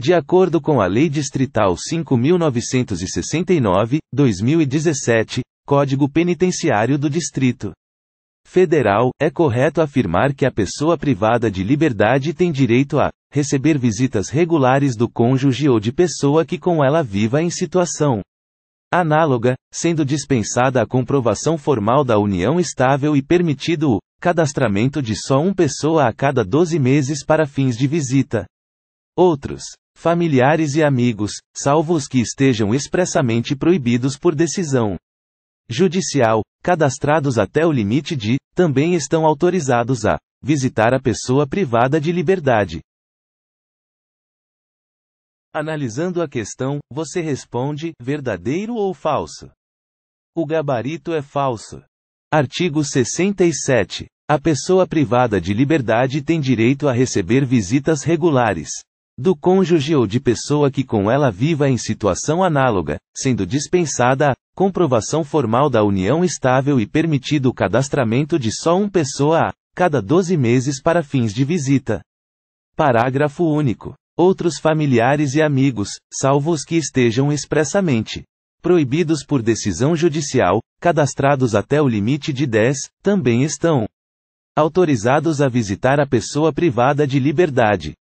De acordo com a Lei Distrital 5969, 2017, Código Penitenciário do Distrito Federal, é correto afirmar que a pessoa privada de liberdade tem direito a receber visitas regulares do cônjuge ou de pessoa que com ela viva em situação análoga, sendo dispensada a comprovação formal da união estável e permitido o cadastramento de só uma pessoa a cada 12 meses para fins de visita. Outros familiares e amigos, salvo os que estejam expressamente proibidos por decisão judicial, cadastrados até o limite de, também estão autorizados a visitar a pessoa privada de liberdade. Analisando a questão, você responde: verdadeiro ou falso? O gabarito é falso. Artigo 67. A pessoa privada de liberdade tem direito a receber visitas regulares do cônjuge ou de pessoa que com ela viva em situação análoga, sendo dispensada a comprovação formal da união estável e permitido o cadastramento de só uma pessoa a cada 12 meses para fins de visita. Parágrafo único. Outros familiares e amigos, salvo os que estejam expressamente proibidos por decisão judicial, cadastrados até o limite de 10, também estão autorizados a visitar a pessoa privada de liberdade